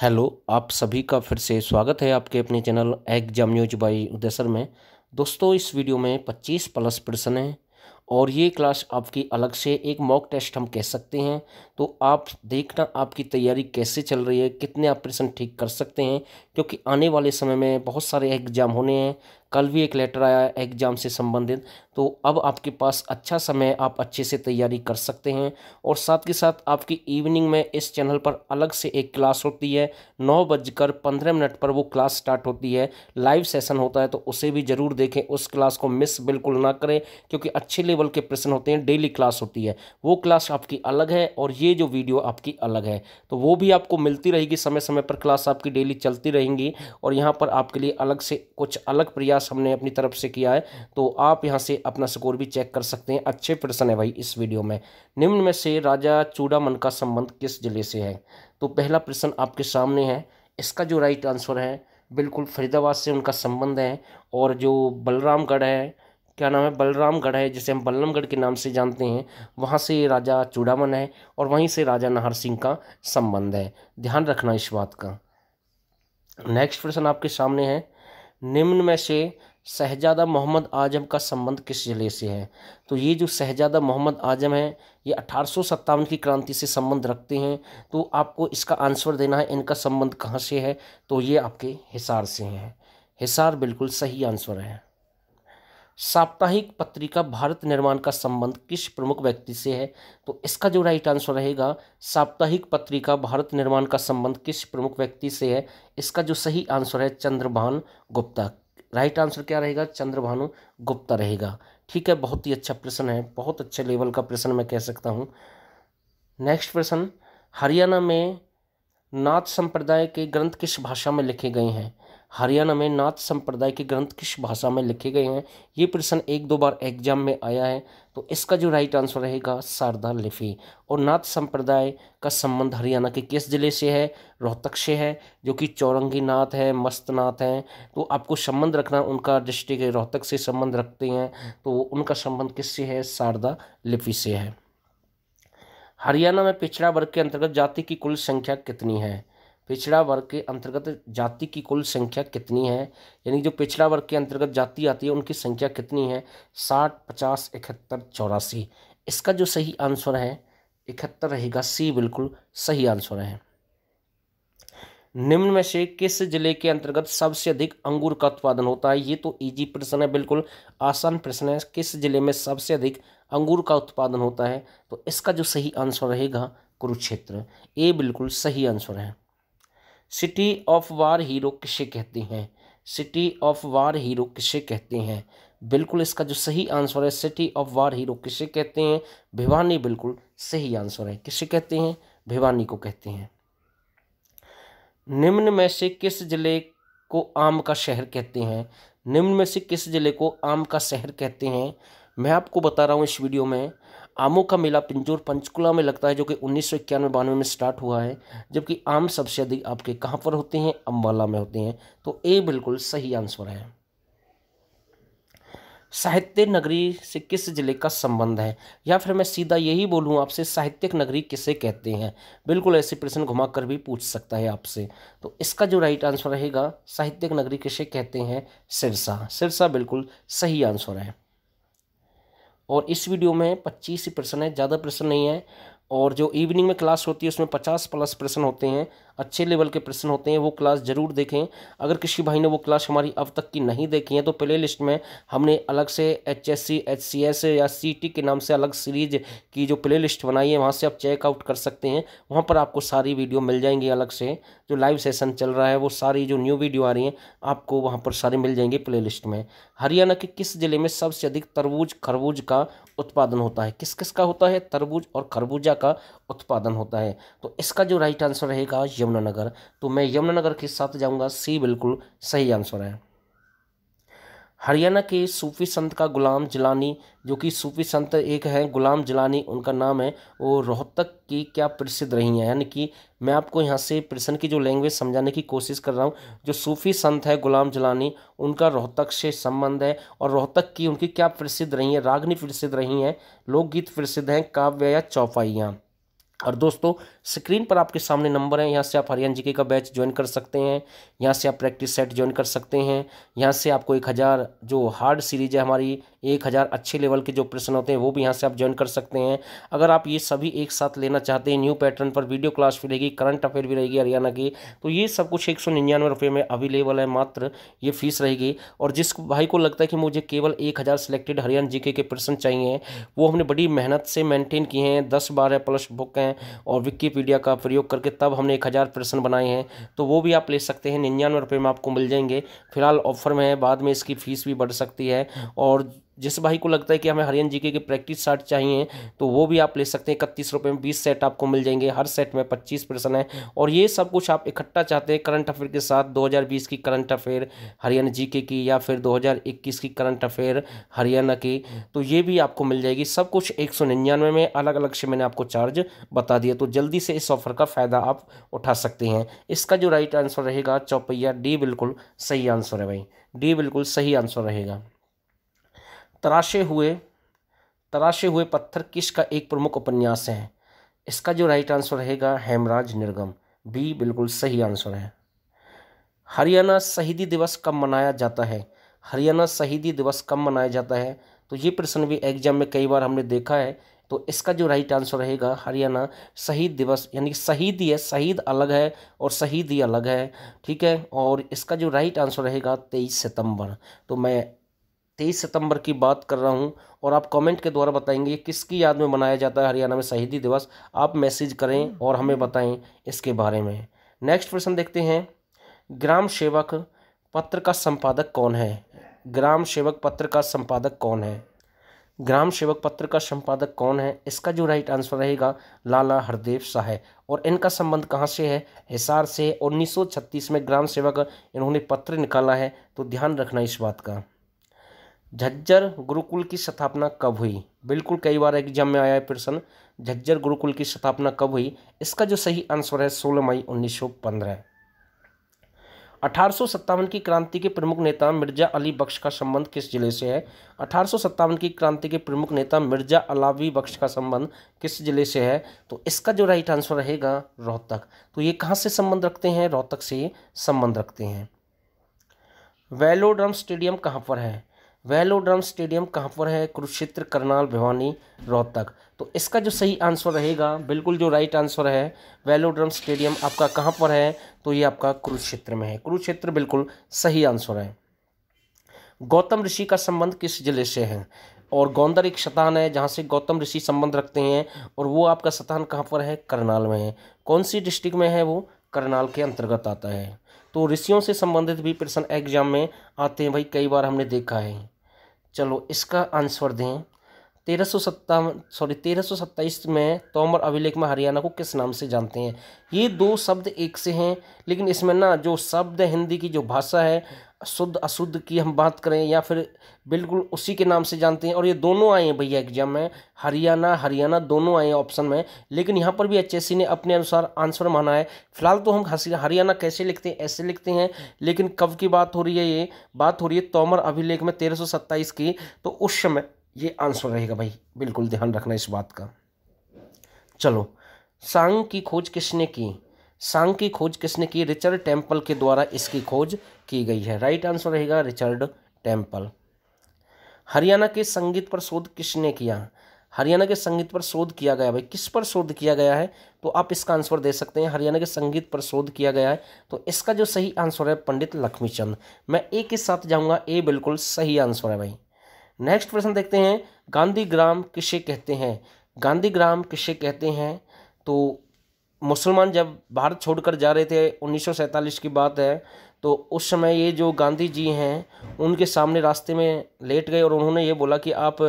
Hello आप सभी का फिर से स्वागत है आपके अपने channel exam news by Uday sir में दोस्तों इस वीडियो में 25 प्लस प्रश्न हैं और ये क्लास आपकी अलग से एक मॉक टेस्ट हम कह सकते हैं तो आप देखना आपकी तैयारी कैसे चल रही है कितने आप प्रश्न ठीक कर सकते हैं क्योंकि आने वाले समय में बहुत सारे एग्जाम होने हैं कल भी एक लेटर आया है एग्ज़ाम से संबंधित तो अब आपके पास अच्छा समय आप अच्छे से तैयारी कर सकते हैं और साथ के साथ आपकी इवनिंग में इस चैनल पर अलग से एक क्लास होती है नौ बजकर पंद्रह मिनट पर वो क्लास स्टार्ट होती है लाइव सेशन होता है तो उसे भी ज़रूर देखें उस क्लास को मिस बिल्कुल ना करें क्योंकि अच्छे लेवल के प्रश्न होते हैं डेली क्लास होती है वो क्लास आपकी अलग है और ये जो वीडियो आपकी अलग है तो वो भी आपको मिलती रहेगी समय समय पर क्लास आपकी डेली चलती रहेंगी और यहाँ पर आपके लिए अलग से कुछ अलग प्रयास प्रयास हमने अपनी तरफ से किया है तो आप यहाँ से अपना स्कोर भी चेक कर सकते हैं अच्छे प्रश्न है भाई इस वीडियो में निम्न में से राजा चूड़ामन का संबंध किस जिले से है तो पहला प्रश्न आपके सामने है इसका जो राइट आंसर है बिल्कुल फरीदाबाद से उनका संबंध है और जो बलरामगढ़ है क्या नाम है बलरामगढ़ है जिसे हम बल्लमगढ़ के नाम से जानते हैं वहाँ से राजा चूड़ामन है और वहीं से राजा नाहर सिंह का संबंध है ध्यान रखना इस बात का नेक्स्ट प्रश्न आपके सामने है निम्न में से शहजादा मोहम्मद आजम का संबंध किस ज़िले से है तो ये जो शहजादा मोहम्मद आजम है ये अठारह की क्रांति से संबंध रखते हैं तो आपको इसका आंसर देना है इनका संबंध कहाँ से है तो ये आपके हिसार से हैं हिसार बिल्कुल सही आंसर है साप्ताहिक पत्रिका भारत निर्माण का संबंध किस प्रमुख व्यक्ति से है तो इसका जो राइट आंसर रहेगा साप्ताहिक पत्रिका भारत निर्माण का संबंध किस प्रमुख व्यक्ति से है इसका जो सही आंसर है चंद्रभान गुप्ता राइट आंसर क्या रहेगा चंद्रभानु गुप्ता रहेगा ठीक है बहुत ही अच्छा प्रश्न है बहुत अच्छे लेवल का प्रश्न मैं कह सकता हूँ नेक्स्ट प्रश्न हरियाणा में नाथ संप्रदाय के ग्रंथ किस भाषा में लिखे गए हैं हरियाणा में नाथ संप्रदाय के ग्रंथ किस भाषा में लिखे गए हैं ये प्रश्न एक दो बार एग्जाम में आया है तो इसका जो राइट आंसर रहेगा शारदा लिपि और नाथ संप्रदाय का संबंध हरियाणा के किस जिले से है रोहतक से है जो कि चौरंगी नाथ है मस्त नाथ हैं तो आपको संबंध रखना उनका डिस्ट्रिक्ट रोहतक से संबंध रखते हैं तो उनका संबंध किस से है शारदा लिपि से है हरियाणा में पिछड़ा वर्ग के अंतर्गत जाति की कुल संख्या कितनी है पिछड़ा वर्ग के अंतर्गत जाति की कुल संख्या कितनी है यानी जो पिछड़ा वर्ग के अंतर्गत जाति आती है उनकी संख्या कितनी है साठ पचास इकहत्तर चौरासी इसका जो सही आंसर है इकहत्तर रहेगा सी बिल्कुल सही आंसर है निम्न में से किस जिले के अंतर्गत सबसे अधिक अंगूर का उत्पादन होता है ये तो इजी प्रश्न है बिल्कुल आसान प्रश्न है किस जिले में सबसे अधिक अंगूर का उत्पादन होता है तो इसका जो सही आंसर रहेगा कुरुक्षेत्र ए बिल्कुल सही आंसर है सिटी ऑफ वार हीरो किसे कहते हैं सिटी ऑफ वार हीरो किसे कहते हैं बिल्कुल इसका जो सही आंसर है सिटी ऑफ वार हीरो किसे कहते हैं भिवानी बिल्कुल सही आंसर है किसे कहते हैं भिवानी को कहते हैं निम्न में से किस जिले को आम का शहर कहते हैं निम्न में से किस जिले को आम का शहर कहते हैं मैं आपको बता रहा हूँ इस वीडियो में आमों का मेला पिंजौर पंचकुला में लगता है जो कि उन्नीस सौ इक्यानवे बानवे में स्टार्ट हुआ है जबकि आम सबसे अधिक आपके कहाँ पर होते हैं अम्बाला में होते हैं तो ए बिल्कुल सही आंसर है साहित्य नगरी से किस जिले का संबंध है या फिर मैं सीधा यही बोलूँ आपसे साहित्यिक नगरी किसे कहते हैं बिल्कुल ऐसे प्रश्न घुमा कर भी पूछ सकता है आपसे तो इसका जो राइट आंसर रहेगा साहित्यिक नगरी किसे कहते हैं सिरसा सिरसा बिल्कुल सही आंसर है और इस वीडियो में पच्चीस ही प्रश्न है ज़्यादा प्रश्न नहीं है और जो इवनिंग में क्लास होती है उसमें पचास प्लस प्रश्न होते हैं अच्छे लेवल के प्रश्न होते हैं वो क्लास ज़रूर देखें अगर किसी भाई ने वो क्लास हमारी अब तक की नहीं देखी है तो प्ले लिस्ट में हमने अलग से H S C H C S या सी टी के नाम से अलग सीरीज की जो प्ले लिस्ट बनाई है वहाँ से आप चेकआउट कर सकते हैं वहाँ पर आपको सारी वीडियो मिल जाएंगी अलग से जो लाइव सेशन चल रहा है वो सारी जो न्यू वीडियो आ रही हैं आपको वहाँ पर सारी मिल जाएंगी प्ले लिस्ट में हरियाणा के किस जिले में सबसे अधिक तरबूज खरबूज का उत्पादन होता है किस किस का होता है तरबूज और खरबूजा का उत्पादन होता है तो इसका जो राइट आंसर रहेगा यमुनानगर तो मैं यमुनानगर के साथ जाऊंगा सी बिल्कुल सही आंसर है हरियाणा के सूफी संत का गुलाम जिलानी जो कि सूफी संत एक हैं गुलाम जिलानी उनका नाम है वो रोहतक की क्या प्रसिद्ध रही हैं यानी कि मैं आपको यहाँ से प्रश्न की जो लैंग्वेज समझाने की कोशिश कर रहा हूँ जो सूफी संत है गुलाम जलानी उनका रोहतक से संबंध है और रोहतक की उनकी क्या प्रसिद्ध रही हैं रागनी प्रसिद्ध रही हैं लोकगीत प्रसिद्ध हैं काव्य या चौपाइयाँ और दोस्तों स्क्रीन पर आपके सामने नंबर है यहाँ से आप हरियाणा जीके का बैच ज्वाइन कर सकते हैं यहाँ से आप प्रैक्टिस सेट ज्वाइन कर सकते हैं यहाँ से आपको एक हज़ार जो हार्ड सीरीज है हमारी एक हज़ार अच्छे लेवल के जो प्रश्न होते हैं वो भी यहाँ से आप ज्वाइन कर सकते हैं अगर आप ये सभी एक साथ लेना चाहते हैं न्यू पैटर्न पर वीडियो क्लास भी रहेगी करंट अफेयर भी रहेगी हरियाणा की तो ये सब कुछ एक सौ निन्यानवे रुपये में अवेलेबल है मात्र ये फीस रहेगी और जिस भाई को लगता है कि मुझे केवल एक हज़ार सिलेक्टेड हरियाणा जी के प्रश्न चाहिए वो हमने बड़ी मेहनत से मेनटेन किए हैं दस बारह प्लस बुक हैं और विकीपीडिया का प्रयोग करके तब हमने एक हज़ार प्रश्न बनाए हैं तो वो भी आप ले सकते हैं निन्यानवे रुपये में आपको मिल जाएंगे फिलहाल ऑफर में है बाद में इसकी फ़ीस भी बढ़ सकती है और जिस भाई को लगता है कि हमें हरियन जी के प्रैक्टिस सेट चाहिए तो वो भी आप ले सकते हैं इकतीस रुपये में बीस सेट आपको मिल जाएंगे हर सेट में पच्चीस परसेंट है और ये सब कुछ आप इकट्ठा चाहते हैं करंट अफेयर के साथ 2020 की करंट अफेयर हरियाणा के की या फिर 2021 की करंट अफेयर हरियाणा की तो ये भी आपको मिल जाएगी सब कुछ एक में अलग अलग से मैंने आपको चार्ज बता दिया तो जल्दी से इस ऑफर का फ़ायदा आप उठा सकते हैं इसका जो राइट आंसर रहेगा चौपैया डी बिल्कुल सही आंसर है भाई डी बिल्कुल सही आंसर रहेगा तराशे हुए तराशे हुए पत्थर किस का एक प्रमुख उपन्यास है इसका जो राइट आंसर रहेगा हेमराज निर्गम बी बिल्कुल सही आंसर है हरियाणा शहीदी दिवस कब मनाया जाता है हरियाणा शहीदी दिवस कब मनाया जाता है तो ये प्रश्न भी एग्जाम में कई बार हमने देखा है तो इसका जो राइट आंसर रहेगा हरियाणा शहीद दिवस यानी शहीद ही है शहीद अलग है और शहीद ही अलग है ठीक है और इसका जो राइट आंसर रहेगा तेईस सितंबर तो मैं तेईस सितंबर की बात कर रहा हूँ और आप कमेंट के द्वारा बताएंगे किसकी याद में मनाया जाता है हरियाणा में शहीदी दिवस आप मैसेज करें और हमें हम्म। बताएं इसके बारे में नेक्स्ट प्रश्न देखते हैं ग्राम सेवक पत्र का संपादक कौन है ग्राम सेवक पत्र का संपादक कौन है ग्राम सेवक पत्र का संपादक कौन है इसका जो राइट आंसर रहेगा लाला हरदेव शाह और इनका संबंध कहाँ से है हिसार से उन्नीस में ग्राम सेवक इन्होंने पत्र निकाला है तो ध्यान रखना इस बात का झज्जर गुरुकुल की स्थापना कब हुई बिल्कुल कई बार एग्जाम में आया है प्रश्न झज्जर गुरुकुल की स्थापना कब हुई इसका जो सही आंसर है 16 मई 1915 अठारह की क्रांति के प्रमुख नेता मिर्जा अली बख्श का संबंध किस जिले से है अठारह की क्रांति के प्रमुख नेता मिर्जा अलावी बख्श का संबंध किस जिले से है तो इसका जो राइट आंसर रहेगा रोहतक तो ये कहाँ से संबंध रखते हैं रोहतक से संबंध रखते हैं वेलोड्रम स्टेडियम कहाँ पर है वेलोड्रम स्टेडियम कहाँ पर है कुरुक्षेत्र करनाल भिवानी रोहतक तो इसका जो सही आंसर रहेगा बिल्कुल जो राइट आंसर है वेलोड्रम स्टेडियम आपका कहाँ पर है तो ये आपका कुरुक्षेत्र में है कुरुक्षेत्र बिल्कुल सही आंसर है गौतम ऋषि का संबंध किस जिले से है और गौंदर एक शतान है जहाँ से गौतम ऋषि संबंध रखते हैं और वो आपका शतान कहाँ पर है करनाल में है कौन सी डिस्ट्रिक्ट में है वो करनाल के अंतर्गत आता है तो ऋषियों से संबंधित भी प्रश्न एग्जाम में आते हैं भाई कई बार हमने देखा है चलो इसका आंसर दें तेरह सौ सत्तावन सॉरी तेरह सौ सत्ताईस में तोमर अभिलेख में हरियाणा को किस नाम से जानते हैं ये दो शब्द एक से हैं लेकिन इसमें ना जो शब्द हिंदी की जो भाषा है शुद्ध अशुद्ध की हम बात करें या फिर बिल्कुल उसी के नाम से जानते हैं और ये दोनों आए हैं भैया एग्जाम में हरियाणा हरियाणा दोनों आए हैं ऑप्शन में लेकिन यहाँ पर भी एच ने अपने अनुसार आंसर माना है फिलहाल तो हम हरियाणा कैसे लिखते हैं ऐसे लिखते हैं लेकिन कब की बात हो रही है ये बात हो रही है तोमर अभिलेख में तेरह की तो उस समय ये आंसर रहेगा भाई बिल्कुल ध्यान रखना इस बात का चलो सांग की खोज किसने की सांग की खोज किसने की रिचर्ड टेम्पल के द्वारा इसकी खोज की गई है राइट आंसर रहेगा रिचर्ड टेम्पल हरियाणा के संगीत पर शोध किसने किया हरियाणा के संगीत पर शोध किया गया भाई किस पर शोध किया गया है तो आप इसका आंसर दे सकते हैं हरियाणा के संगीत पर शोध किया गया है तो इसका जो सही आंसर है पंडित लक्ष्मी चंद मैं ए के साथ जाऊंगा ए बिल्कुल सही आंसर है भाई नेक्स्ट प्रश्न देखते हैं गांधी ग्राम किसे कहते हैं गांधी ग्राम किसे कहते हैं तो मुसलमान जब भारत छोड़कर जा रहे थे उन्नीस के बाद है तो उस समय ये जो गांधी जी हैं उनके सामने रास्ते में लेट गए और उन्होंने ये बोला कि आप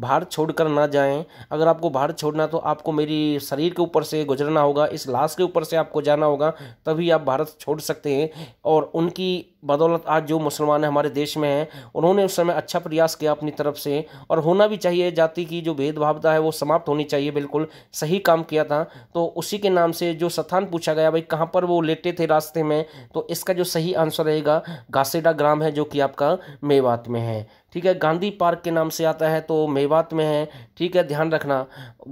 भारत छोड़कर ना जाएं अगर आपको भारत छोड़ना तो आपको मेरी शरीर के ऊपर से गुजरना होगा इस लाश के ऊपर से आपको जाना होगा तभी आप भारत छोड़ सकते हैं और उनकी बदौलत आज जो मुसलमान हमारे देश में हैं उन्होंने उस समय अच्छा प्रयास किया अपनी तरफ से और होना भी चाहिए जाति की जो भेदभावता है वो समाप्त होनी चाहिए बिल्कुल सही काम किया था तो उसी के नाम से जो स्थान पूछा गया भाई कहाँ पर वो लेटे थे रास्ते में तो इसका जो सही सही आंसर रहेगा गासेडा ग्राम है जो कि आपका मेवात में है ठीक है गांधी पार्क के नाम से आता है तो मेवात में है ठीक है ध्यान रखना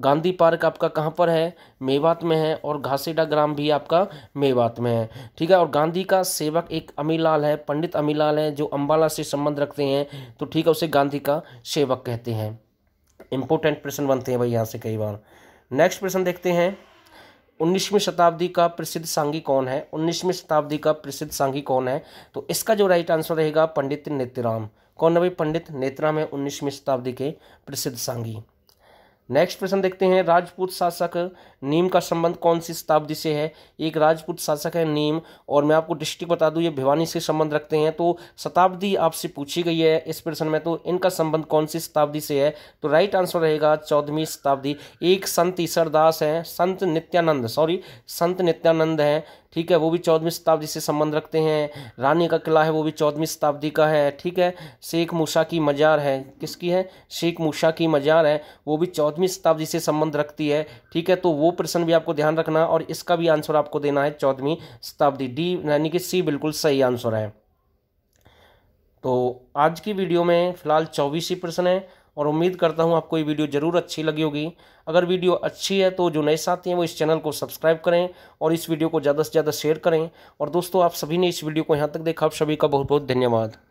गांधी पार्क आपका कहाँ पर है मेवात में है और घासेडा ग्राम भी आपका मेवात में है ठीक है और गांधी का सेवक एक अमीलाल है पंडित अमीलाल है जो अम्बाला से संबंध रखते हैं तो ठीक है उसे गांधी का सेवक कहते हैं इंपोर्टेंट प्रश्न बनते हैं भाई यहाँ से कई बार नेक्स्ट प्रश्न देखते हैं उन्नीसवीं शताब्दी का प्रसिद्ध सांगी कौन है उन्नीसवीं शताब्दी का प्रसिद्ध सांगी कौन है तो इसका जो राइट आंसर रहेगा पंडित नेत्राम कौन है भाई पंडित नेत्राम है उन्नीसवीं शताब्दी के प्रसिद्ध सांगी नेक्स्ट प्रश्न देखते हैं राजपूत शासक नीम का संबंध कौन सी शताब्दी से है एक राजपूत शासक है नीम और मैं आपको डिस्ट्रिक्ट बता दूं ये भिवानी से संबंध रखते हैं तो शताब्दी आपसे पूछी गई है इस प्रश्न में तो इनका संबंध कौन सी शताब्दी से है तो राइट आंसर रहेगा चौदहवीं शताब्दी एक संत ईश्वरदास है हैं संत नित्यानंद सॉरी संत नित्यानंद हैं ठीक है वो भी चौदहवीं शताब्दी से संबंध रखते हैं रानी का किला है वो भी चौदहवीं शताब्दी का है ठीक है शेख मूसा की मज़ार है किसकी है शेख मूसा की मज़ार है वो भी चौदहवीं शताब्दी से संबंध रखती है ठीक है तो वो प्रश्न भी आपको ध्यान रखना और इसका भी आंसर आपको देना है चौदहवीं शताब्दी डी यानी कि सी बिल्कुल सही आंसर है तो आज की वीडियो में फिलहाल चौबीस ही प्रश्न है और उम्मीद करता हूँ आपको ये वीडियो ज़रूर अच्छी लगी होगी अगर वीडियो अच्छी है तो जो नए साथी हैं वो इस चैनल को सब्सक्राइब करें और इस वीडियो को ज़्यादा से ज़्यादा शेयर करें और दोस्तों आप सभी ने इस वीडियो को यहाँ तक देखा आप सभी का बहुत बहुत धन्यवाद